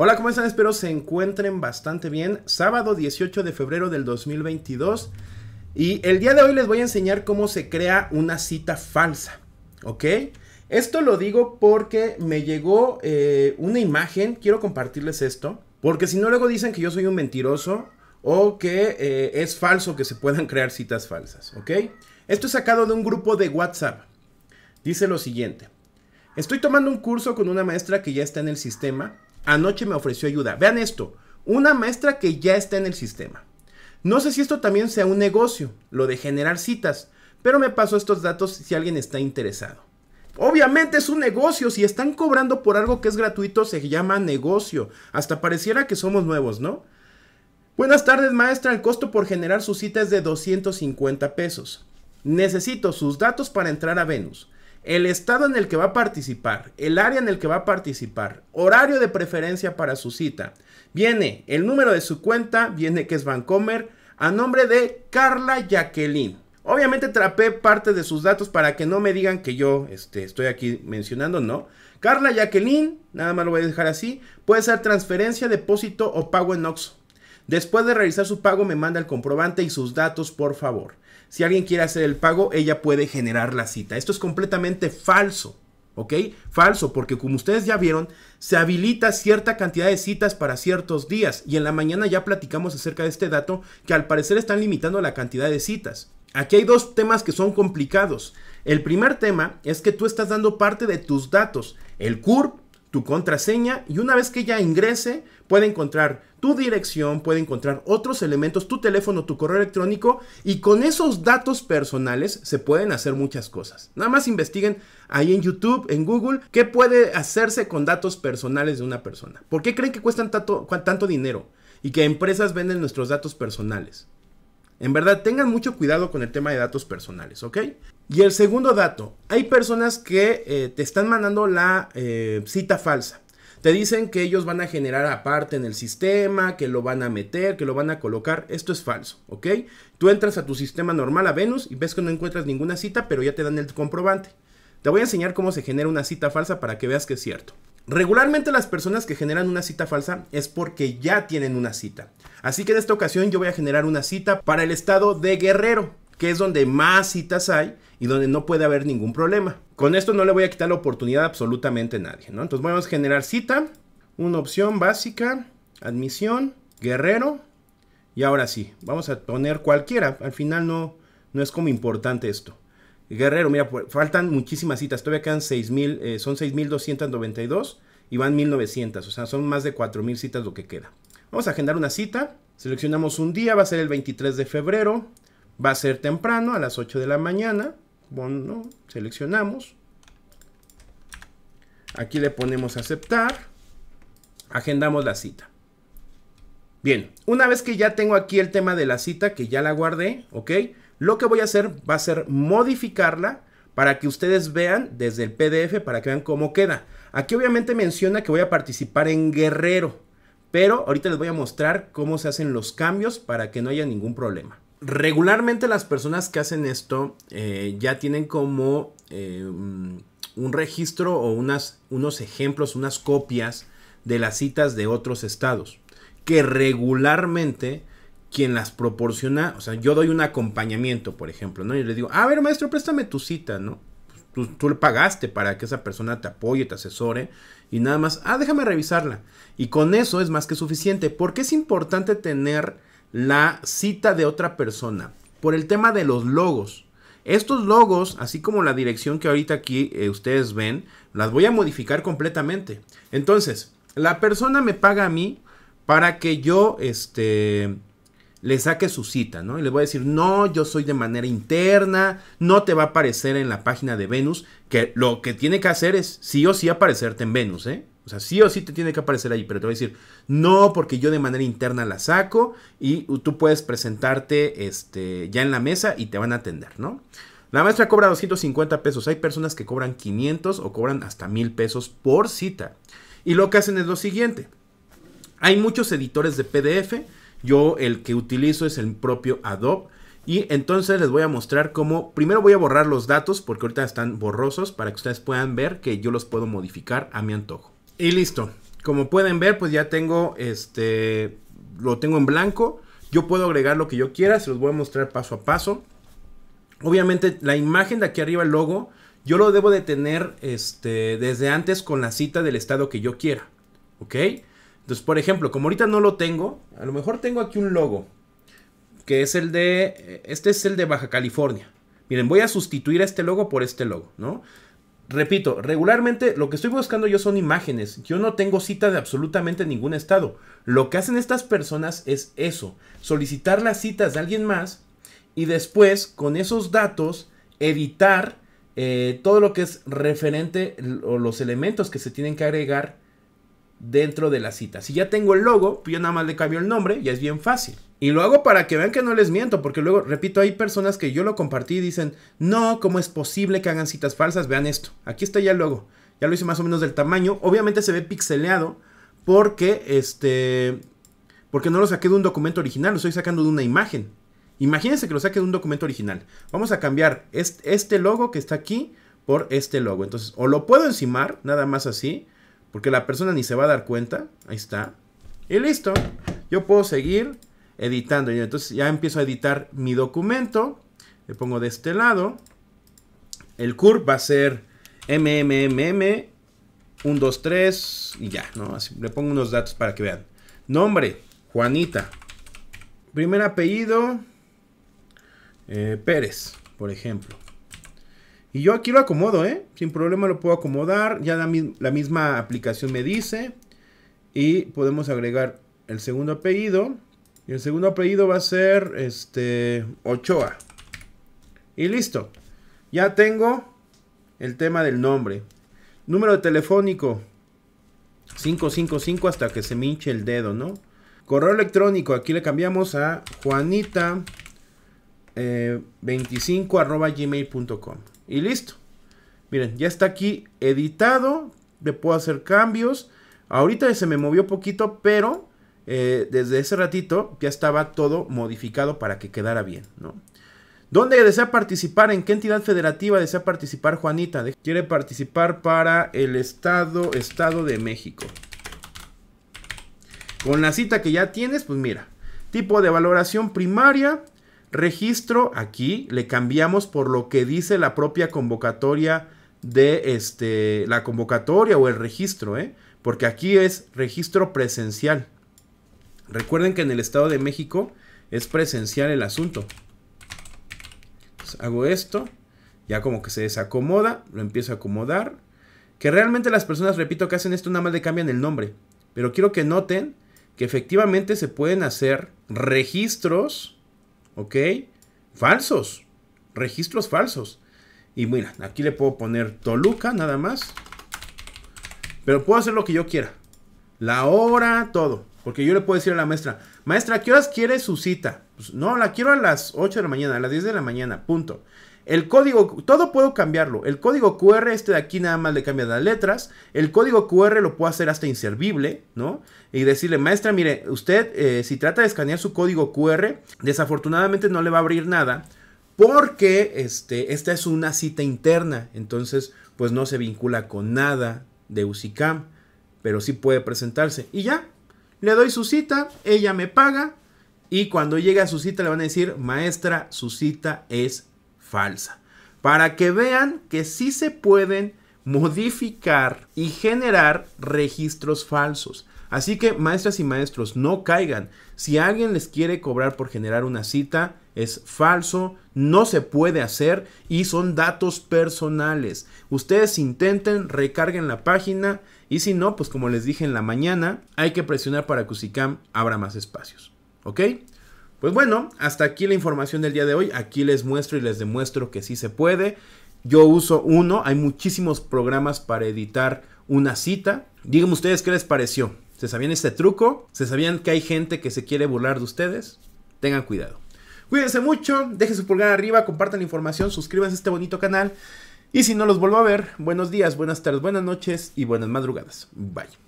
Hola, ¿cómo están? Espero se encuentren bastante bien. Sábado 18 de febrero del 2022. Y el día de hoy les voy a enseñar cómo se crea una cita falsa. ¿Ok? Esto lo digo porque me llegó eh, una imagen. Quiero compartirles esto. Porque si no, luego dicen que yo soy un mentiroso o que eh, es falso que se puedan crear citas falsas. ¿Ok? Esto es sacado de un grupo de WhatsApp. Dice lo siguiente. Estoy tomando un curso con una maestra que ya está en el sistema Anoche me ofreció ayuda. Vean esto, una maestra que ya está en el sistema. No sé si esto también sea un negocio, lo de generar citas, pero me paso estos datos si alguien está interesado. Obviamente es un negocio, si están cobrando por algo que es gratuito se llama negocio. Hasta pareciera que somos nuevos, ¿no? Buenas tardes maestra, el costo por generar su cita es de 250 pesos. Necesito sus datos para entrar a Venus el estado en el que va a participar, el área en el que va a participar, horario de preferencia para su cita. Viene el número de su cuenta, viene que es Vancomer, a nombre de Carla Jacqueline. Obviamente trapé parte de sus datos para que no me digan que yo este, estoy aquí mencionando, no. Carla Jacqueline, nada más lo voy a dejar así, puede ser transferencia, depósito o pago en Oxxo. Después de realizar su pago me manda el comprobante y sus datos, por favor. Si alguien quiere hacer el pago, ella puede generar la cita. Esto es completamente falso. ¿Ok? Falso, porque como ustedes ya vieron, se habilita cierta cantidad de citas para ciertos días. Y en la mañana ya platicamos acerca de este dato que al parecer están limitando la cantidad de citas. Aquí hay dos temas que son complicados. El primer tema es que tú estás dando parte de tus datos, el CURP, tu contraseña, y una vez que ella ingrese, puede encontrar tu dirección, puede encontrar otros elementos, tu teléfono, tu correo electrónico y con esos datos personales se pueden hacer muchas cosas. Nada más investiguen ahí en YouTube, en Google, qué puede hacerse con datos personales de una persona. ¿Por qué creen que cuestan tanto, dinero y que empresas venden nuestros datos personales? En verdad, tengan mucho cuidado con el tema de datos personales, ¿ok? Y el segundo dato, hay personas que eh, te están mandando la eh, cita falsa te dicen que ellos van a generar aparte en el sistema, que lo van a meter, que lo van a colocar. Esto es falso, ¿ok? Tú entras a tu sistema normal, a Venus, y ves que no encuentras ninguna cita, pero ya te dan el comprobante. Te voy a enseñar cómo se genera una cita falsa para que veas que es cierto. Regularmente las personas que generan una cita falsa es porque ya tienen una cita. Así que en esta ocasión yo voy a generar una cita para el estado de Guerrero que es donde más citas hay y donde no puede haber ningún problema. Con esto no le voy a quitar la oportunidad a absolutamente nadie, ¿no? Entonces vamos a generar cita, una opción básica, admisión, guerrero, y ahora sí, vamos a poner cualquiera, al final no, no es como importante esto. Guerrero, mira, pues, faltan muchísimas citas, todavía quedan 6.000, eh, son 6.292 y van 1.900, o sea, son más de 4.000 citas lo que queda. Vamos a generar una cita, seleccionamos un día, va a ser el 23 de febrero, Va a ser temprano, a las 8 de la mañana. Bueno, seleccionamos. Aquí le ponemos aceptar. Agendamos la cita. Bien, una vez que ya tengo aquí el tema de la cita, que ya la guardé, ¿ok? Lo que voy a hacer va a ser modificarla para que ustedes vean desde el PDF, para que vean cómo queda. Aquí obviamente menciona que voy a participar en Guerrero, pero ahorita les voy a mostrar cómo se hacen los cambios para que no haya ningún problema regularmente las personas que hacen esto eh, ya tienen como eh, mm, un registro o unas, unos ejemplos, unas copias de las citas de otros estados, que regularmente quien las proporciona, o sea, yo doy un acompañamiento, por ejemplo, ¿no? Y le digo, a ver, maestro, préstame tu cita, ¿no? Tú, tú, le pagaste para que esa persona te apoye, te asesore y nada más, ah, déjame revisarla. Y con eso es más que suficiente, porque es importante tener la cita de otra persona por el tema de los logos. Estos logos, así como la dirección que ahorita aquí eh, ustedes ven, las voy a modificar completamente. Entonces, la persona me paga a mí para que yo este, le saque su cita, ¿no? Y le voy a decir, no, yo soy de manera interna, no te va a aparecer en la página de Venus, que lo que tiene que hacer es sí o sí aparecerte en Venus, ¿eh? O sea, sí o sí te tiene que aparecer ahí, pero te voy a decir, no, porque yo de manera interna la saco y tú puedes presentarte este, ya en la mesa y te van a atender, ¿no? La maestra cobra 250 pesos, hay personas que cobran 500 o cobran hasta 1000 pesos por cita. Y lo que hacen es lo siguiente, hay muchos editores de PDF, yo el que utilizo es el propio Adobe. Y entonces les voy a mostrar cómo, primero voy a borrar los datos porque ahorita están borrosos para que ustedes puedan ver que yo los puedo modificar a mi antojo. Y listo. Como pueden ver, pues ya tengo este. Lo tengo en blanco. Yo puedo agregar lo que yo quiera. Se los voy a mostrar paso a paso. Obviamente, la imagen de aquí arriba, el logo, yo lo debo de tener este, desde antes con la cita del estado que yo quiera. ¿Ok? Entonces, por ejemplo, como ahorita no lo tengo, a lo mejor tengo aquí un logo. Que es el de. Este es el de Baja California. Miren, voy a sustituir a este logo por este logo, ¿no? Repito, regularmente lo que estoy buscando yo son imágenes. Yo no tengo cita de absolutamente ningún estado. Lo que hacen estas personas es eso, solicitar las citas de alguien más y después con esos datos editar eh, todo lo que es referente o los elementos que se tienen que agregar dentro de la cita. Si ya tengo el logo, pues yo nada más le cambio el nombre, ya es bien fácil. Y lo hago para que vean que no les miento, porque luego, repito, hay personas que yo lo compartí y dicen, no, ¿cómo es posible que hagan citas falsas? Vean esto, aquí está ya el logo, ya lo hice más o menos del tamaño, obviamente se ve pixeleado porque, este, porque no lo saqué de un documento original, lo estoy sacando de una imagen. Imagínense que lo saque de un documento original. Vamos a cambiar este logo que está aquí por este logo. Entonces, o lo puedo encimar, nada más así, porque la persona ni se va a dar cuenta. Ahí está. Y listo. Yo puedo seguir editando. entonces ya empiezo a editar mi documento. Le pongo de este lado. El curve va a ser MMMM. 123 y ya, ¿no? le pongo unos datos para que vean. Nombre, Juanita. Primer apellido, eh, Pérez, por ejemplo. Y yo aquí lo acomodo, ¿eh? Sin problema lo puedo acomodar. Ya la, misma aplicación me dice. Y podemos agregar el segundo apellido. Y el segundo apellido va a ser este Ochoa. Y listo. Ya tengo el tema del nombre. Número telefónico 555 hasta que se me hinche el dedo, ¿no? Correo electrónico, aquí le cambiamos a juanita 25 eh, gmail.com. Y listo. Miren, ya está aquí editado. Le puedo hacer cambios. Ahorita se me movió poquito, pero eh, desde ese ratito ya estaba todo modificado para que quedara bien, ¿no? ¿Dónde desea participar? ¿En qué entidad federativa desea participar Juanita? quiere participar para el Estado, Estado de México. Con la cita que ya tienes, pues mira. Tipo de valoración primaria, Registro, aquí le cambiamos por lo que dice la propia convocatoria de este, la convocatoria o el registro, ¿eh? porque aquí es registro presencial. Recuerden que en el Estado de México es presencial el asunto. hago esto, ya como que se desacomoda, lo empiezo a acomodar. Que realmente las personas, repito, que hacen esto nada más le cambian el nombre. Pero quiero que noten que efectivamente se pueden hacer registros ¿ok? Falsos, registros falsos. Y mira, aquí le puedo poner Toluca nada más. Pero puedo hacer lo que yo quiera. La hora, todo. Porque yo le puedo decir a la maestra, maestra, qué horas quiere su cita? Pues, no, la quiero a las 8 de la mañana, a las 10 de la mañana, punto. El código, todo puedo cambiarlo. El código QR, este de aquí nada más le cambia las letras. El código QR lo puedo hacer hasta inservible, ¿no? Y decirle, maestra, mire, usted eh, si trata de escanear su código QR, desafortunadamente no le va a abrir nada porque este, esta es una cita interna, entonces pues no se vincula con nada de UCICAM, pero sí puede presentarse. Y ya, le doy su cita, ella me paga y cuando llegue a su cita le van a decir, maestra, su cita es falsa. Para que vean que sí se pueden modificar y generar registros falsos. Así que maestras y maestros, no caigan. Si alguien les quiere cobrar por generar una cita, es falso, no se puede hacer y son datos personales. Ustedes intenten, recarguen la página y si no, pues como les dije en la mañana, hay que presionar para que UCICAM abra más espacios. ¿Ok? Pues bueno, hasta aquí la información del día de hoy. Aquí les muestro y les demuestro que sí se puede. Yo uso uno, hay muchísimos programas para editar una cita. Díganme ustedes qué les pareció. ¿Se sabían este truco? ¿Se sabían que hay gente que se quiere burlar de ustedes? Tengan cuidado. Cuídense mucho, dejen su pulgar arriba, compartan la información, suscríbanse a este bonito canal. Y si no los vuelvo a ver, buenos días, buenas tardes, buenas noches y buenas madrugadas. Bye.